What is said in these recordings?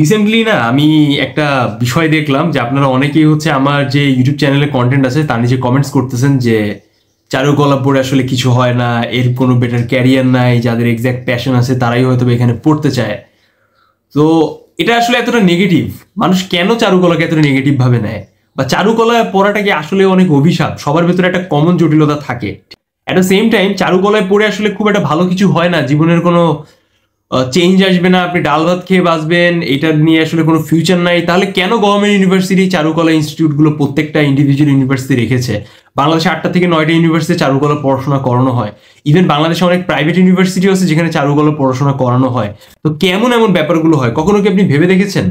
Recently না আমি একটা বিষয় দেখলাম যে আপনারা অনেকেই হচ্ছে আমার যে ইউটিউব চ্যানেলে কন্টেন্ট আছে তার নিচে কমেন্টস করতেছেন যে চারুকলা পড়ে আসলে কিছু হয় না এর কোনো বেটার ক্যারিয়ার নাই যাদের এক্স্যাক্ট প্যাশন আছে তারাই হয়তো এখানে পড়তে চায় তো এটা আসলে এতটা নেগেটিভ মানুষ কেন চারুকলাকে এতটা নেগেটিভভাবে নেয় বা পড়াটা কি আসলে অনেক অভিশাপ সবার ভেতরে একটা কমন জটিলতা থাকে অ্যাট দ্য সেম টাইম চারুকলায় পড়ে আসলে খুব একটা ভালো কিছু হয় না জীবনের কোনো চেঞ্জ আসবে না আপনি ডাল ভাত খেয়ে বাঁচবেন এটা নিয়ে আসলে কোনো ফিউচার নাই তাহলে কেন গভর্নমেন্ট ইউনিভার্সিটি চারুকলা ইনস্টিটিউটগুলো প্রত্যেকটা ইন্ডিভিজুয়াল ইউনিভার্সিটি রেখেছে বাংলাদেশে আটটা থেকে নয়টা ইউনিভার্সিটি চারুকলা পড়াশোনা করানো হয় ইভেন বাংলাদেশে অনেক প্রাইভেট ইউনিভার্সিটি আছে যেখানে চারুকলা পড়াশোনা করানো হয় তো কেমন এমন ব্যাপারগুলো হয় কখনো কি আপনি ভেবে দেখেছেন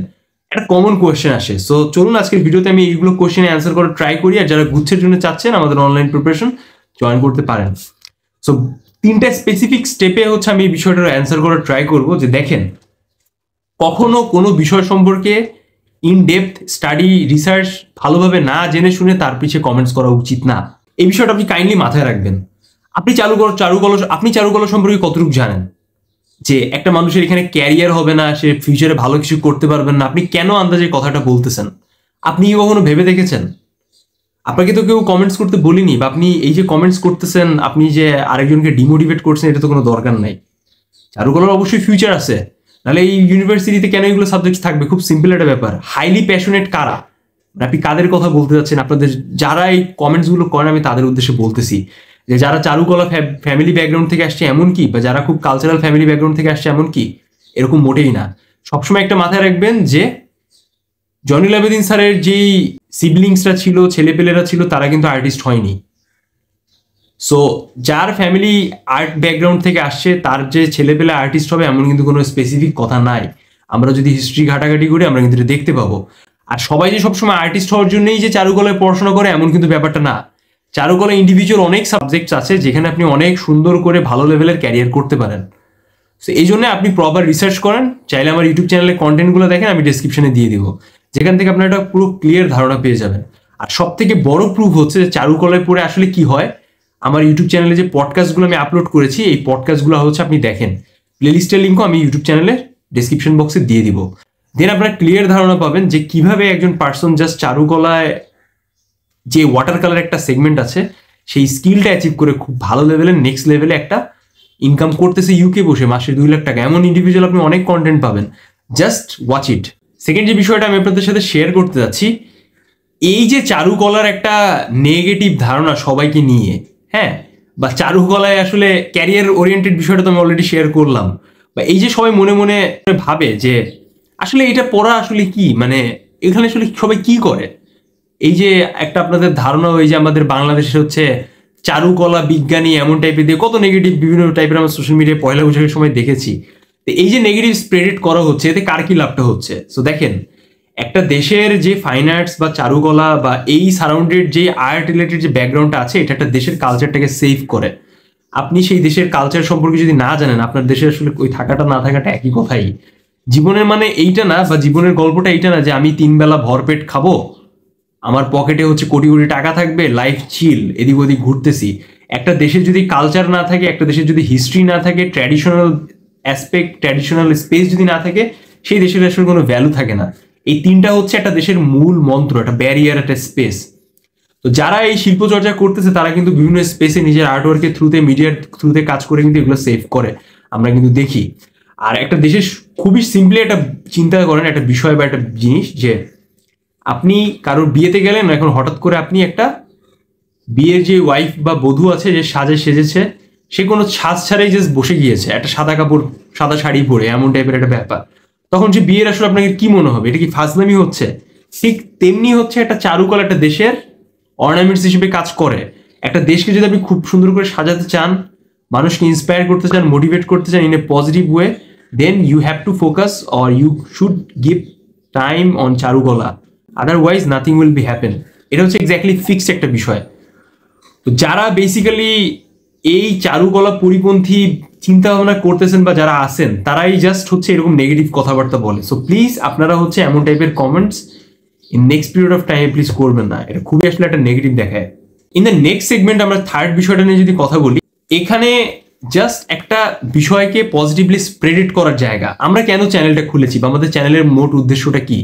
একটা কমন কোয়েশ্চেন আসে সো চলুন আজকের ভিডিওতে আমি এইগুলো কোয়েশ্চেন অ্যান্সার করার ট্রাই করি আর যারা গুচ্ছের জন্য চাচ্ছেন আমাদের অনলাইন প্রিপারেশন জয়েন করতে পারেন সো তিনটা স্পেসিফিক স্টেপে হচ্ছে আমি এই বিষয়টার অ্যান্সার করার ট্রাই করব যে দেখেন কখনো কোনো বিষয় সম্পর্কে ইন ডেপথ স্টাডি রিসার্চ ভালোভাবে না জেনে শুনে তার পিছিয়ে কমেন্টস করা উচিত না এই বিষয়টা আপনি কাইন্ডলি মাথায় রাখবেন আপনি চালু চারুকল আপনি চারুকল সম্পর্কে কতটুকু জানেন যে একটা মানুষের এখানে ক্যারিয়ার হবে না সে ফিউচারে ভালো কিছু করতে পারবেন না আপনি কেন আন্দাজে কথাটা বলতেছেন আপনি কি কখনো ভেবে দেখেছেন আপনাকে তো কেউ কমেন্টস করতে বলিনি বা আপনি এই যে কমেন্টস করতেছেন আপনি যে আরেকজনকে ডিমোটিভেট করছেন এটা তো কোনো দরকার নাই চারুকলার অবশ্যই ফিউচার আছে নাহলে এই ইউনিভার্সিটিতে কেন এগুলো সাবজেক্ট থাকবে খুব সিম্পল একটা ব্যাপার হাইলি প্যাশনেট কারা মানে আপনি কাদের কথা বলতে যাচ্ছেন আপনাদের যারা এই কমেন্টসগুলো করেন আমি তাদের উদ্দেশ্যে বলতেছি যে যারা চারুকলা ফ্যামিলি ব্যাকগ্রাউন্ড থেকে আসছে এমন কি বা যারা খুব কালচারাল ফ্যামিলি ব্যাকগ্রাউন্ড থেকে আসছে এমন কি এরকম মোটেই না সবসময় একটা মাথায় রাখবেন যে জনিল আবেদিন স্যারের যেই সিবলিংসরা ছিল ছেলেপেলেরা ছিল তারা কিন্তু আর্টিস্ট হয়নি সো যার ফ্যামিলি আর্ট ব্যাকগ্রাউন্ড থেকে আসছে তার যে ছেলেপেলে আর্টিস্ট হবে এমন কিন্তু কোনো স্পেসিফিক কথা নাই আমরা যদি হিস্ট্রি ঘাটাঘাটি করি আমরা কিন্তু দেখতে পাবো আর সবাই যে সবসময় আর্টিস্ট হওয়ার জন্যই যে চারুকলায় পড়াশোনা করে এমন কিন্তু ব্যাপারটা না চারুকলা ইন্ডিভিজুয়াল অনেক সাবজেক্টস আছে যেখানে আপনি অনেক সুন্দর করে ভালো লেভেলের ক্যারিয়ার করতে পারেন সো এই জন্য আপনি প্রপার রিসার্চ করেন চাইলে আমার ইউটিউব চ্যানেলে কন্টেন্টগুলো দেখেন আমি ডিসক্রিপশনে দিয়ে দিব যেখান থেকে আপনারা একটা পুরো ক্লিয়ার ধারণা পেয়ে যাবেন আর সব থেকে বড় প্রুফ হচ্ছে যে চারুকলায় পড়ে আসলে কি হয় আমার ইউটিউব চ্যানেলে যে পডকাস্টগুলো আমি আপলোড করেছি এই পডকাস্টগুলো হচ্ছে আপনি দেখেন প্লেলিস্টের লিঙ্কও আমি ইউটিউব চ্যানেলে ডিসক্রিপশন বক্সে দিয়ে দিব দেন আপনারা ক্লিয়ার ধারণা পাবেন যে কিভাবে একজন পার্সন জাস্ট চারুকলায় যে ওয়াটার কালার একটা সেগমেন্ট আছে সেই স্কিলটা অ্যাচিভ করে খুব ভালো লেভেলে নেক্সট লেভেলে একটা ইনকাম করতেছে ইউকে বসে মাসে দুই লাখ টাকা এমন ইন্ডিভিজুয়াল আপনি অনেক কন্টেন্ট পাবেন জাস্ট ওয়াচ ইট সেকেন্ড যে বিষয়টা আমি আপনাদের সাথে শেয়ার করতে যাচ্ছি এই যে চারুকলার একটা নেগেটিভ ধারণা সবাইকে নিয়ে হ্যাঁ বা চারুকলায় আসলে ক্যারিয়ার ওরিয়েন্টেড বিষয়টা তো আমি অলরেডি শেয়ার করলাম বা এই যে সবাই মনে মনে ভাবে যে আসলে এটা পড়া আসলে কি মানে এখানে আসলে সবাই কি করে এই যে একটা আপনাদের ধারণা হয়ে যে আমাদের বাংলাদেশের হচ্ছে চারুকলা বিজ্ঞানী এমন টাইপের দিয়ে কত নেগেটিভ বিভিন্ন টাইপের আমরা সোশ্যাল মিডিয়ায় পয়লা বৈশাখের সময় দেখেছি তো এই যে নেগেটিভ স্প্রেডিট করা হচ্ছে এতে কার কি লাভটা হচ্ছে সো দেখেন একটা দেশের যে ফাইন আর্টস বা চারুকলা বা এই সারাউন্ডেড যে আর্ট রিলেটেড যে ব্যাকগ্রাউন্ডটা আছে এটা একটা দেশের কালচারটাকে সেভ করে আপনি সেই দেশের কালচার সম্পর্কে যদি না জানেন আপনার দেশে আসলে ওই থাকাটা না থাকাটা একই কথাই জীবনের মানে এইটা না বা জীবনের গল্পটা এইটা না যে আমি তিন বেলা ভরপেট খাবো আমার পকেটে হচ্ছে কোটি কোটি টাকা থাকবে লাইফ চিল এদিক ওদিক ঘুরতেছি একটা দেশের যদি কালচার না থাকে একটা দেশের যদি হিস্ট্রি না থাকে ট্র্যাডিশনাল অ্যাসপেক্ট ট্র্যাডিশনাল স্পেস যদি না থাকে সেই দেশের আসলে কোনো ভ্যালু থাকে না এই তিনটা হচ্ছে একটা দেশের মূল মন্ত্র একটা ব্যারিয়ার একটা স্পেস তো যারা এই শিল্প চর্চা করতেছে তারা কিন্তু বিভিন্ন স্পেসে নিজের আর্টওয়ার্কের থ্রুতে মিডিয়ার থ্রুতে কাজ করে কিন্তু এগুলো সেভ করে আমরা কিন্তু দেখি আর একটা দেশের খুবই সিম্পলি একটা চিন্তা করেন একটা বিষয় বা একটা জিনিস যে আপনি কারোর বিয়েতে গেলেন এখন হঠাৎ করে আপনি একটা বিয়ের যে ওয়াইফ বা বধূ আছে যে সাজে সেজেছে সে কোনো সাজ ছাড়াই জাস্ট বসে গিয়েছে একটা সাদা কাপড় সাদা শাড়ি পরে এমন টাইপের একটা ব্যাপার তখন সে বিয়ের আসলে আপনাকে কি মনে হবে এটা কি ফাজলামি হচ্ছে ঠিক তেমনি হচ্ছে একটা চারুকলা একটা দেশের অর্নামেন্টস হিসেবে কাজ করে একটা দেশকে যদি আপনি খুব সুন্দর করে সাজাতে চান মানুষকে ইন্সপায়ার করতে চান মোটিভেট করতে চান in a positive way then you have to focus or you should give time on Charukala otherwise nothing will be happen এটা হচ্ছে এক্স্যাক্টলি ফিক্সড একটা বিষয় তো যারা বেসিক্যালি এই চারুকলা পরিপন্থী চিন্তা ভাবনা করতেছেন বা যারা আছেন তারাই জাস্ট হচ্ছে এরকম নেগেটিভ কথাবার্তা বলে সো প্লিজ আপনারা হচ্ছে এমন টাইপের comments in next period of time please করবেন না এটা খুবই আসলে একটা নেগেটিভ দেখায় ইন দ্য নেক্সট সেগমেন্ট আমরা থার্ড বিষয়টা নিয়ে যদি কথা বলি এখানে জাস্ট একটা বিষয়কে পজিটিভলি স্প্রেডিট করার জায়গা আমরা কেন চ্যানেলটা খুলেছি বা আমাদের চ্যানেলের মোট উদ্দেশ্যটা কি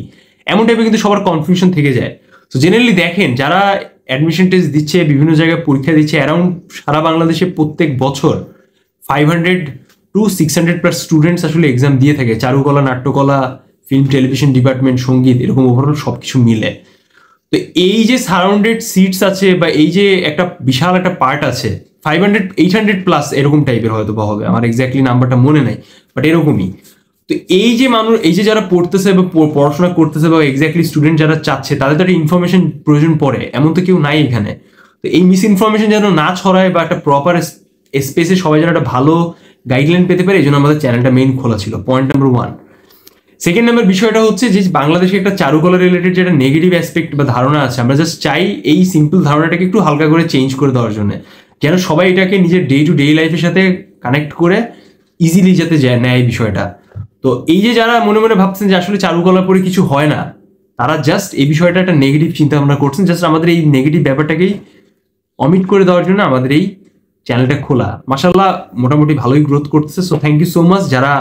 এমন টাইপের কিন্তু সবার কনফিউশন থেকে যায় তো জেনারেলি দেখেন যারা অ্যাডমিশন টেস্ট দিচ্ছে বিভিন্ন জায়গায় পরীক্ষা দিচ্ছে অ্যারাউন্ড সারা বাংলাদেশে প্রত্যেক বছর five hundred to six hundred plus students আসলে এক্সাম দিয়ে থাকে চারুকলা নাট্যকলা ফিল্ম টেলিভিশন ডিপার্টমেন্ট সঙ্গীত এরকম ওভারঅল সব কিছু মিলে তো এই যে সারাউন্ডেড সিটস আছে বা এই যে একটা বিশাল একটা পার্ট আছে five hundred eight hundred plus এরকম টাইপের হয়তো বা হবে আমার এক্স্যাক্টলি নাম্বারটা মনে নাই বাট এরকমই তো এই যে মানুষ এই যে যারা পড়তেছে বা পড়াশোনা করতেছে বা এক্স্যাক্টলি স্টুডেন্ট যারা চাচ্ছে তাদের তো একটা ইনফরমেশন প্রয়োজন পড়ে এমন তো কেউ নাই এখানে তো এই মিস ইনফরমেশন যেন না ছড়ায় বা একটা প্রপার স্পেসে সবাই যেন একটা ভালো গাইডলাইন পেতে পারে এই জন্য আমাদের চ্যানেলটা মেইন খোলা ছিল point number one second number বিষয়টা হচ্ছে যে বাংলাদেশে একটা চারুকলা রিলেটেড যেটা নেগেটিভ অ্যাসপেক্ট বা ধারণা আছে আমরা জাস্ট চাই এই সিম্পল ধারণাটাকে একটু হালকা করে চেঞ্জ করে দেওয়ার জন্য যেন সবাই এটাকে নিজের ডে টু ডে লাইফের সাথে কানেক্ট করে ইজিলি যাতে যায় নেয় এই বিষয়টা তো এই যে যারা মনে মনে ভাবছেন যে আসলে চারুকলার পরে কিছু হয় না তারা জাস্ট এই বিষয়টা একটা নেগেটিভ চিন্তা ভাবনা করছেন জাস্ট আমাদের এই নেগেটিভ ব্যাপারটাকেই অমিট করে দেওয়ার জন্য আমাদের এই চ্যানেলটা খোলা মাসাল্লাহ মোটামুটি ভালোই গ্রোথ করতেছে so thank you so much যারা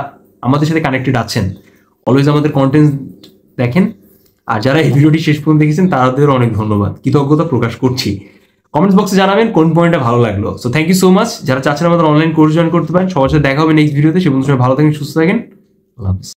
আমাদের সাথে কানেক্টেড আছেন অলওয়েজ আমাদের কন্টেন্ট দেখেন আর যারা এই ভিডিওটি শেষ পর্যন্ত দেখেছেন তাদের অনেক ধন্যবাদ কৃতজ্ঞতা প্রকাশ করছি কমেন্টস বক্সে জানাবেন কোন পয়েন্টটা ভালো লাগলো so thank you so much যারা চাচ্ছেন আমাদের অনলাইন কোর্স জয়েন করতে পারেন সবার সাথে দেখা হবে নেক্সট ভিডিওতে সে বন্ধু ভালো থাকেন সুস্থ থাকেন loves.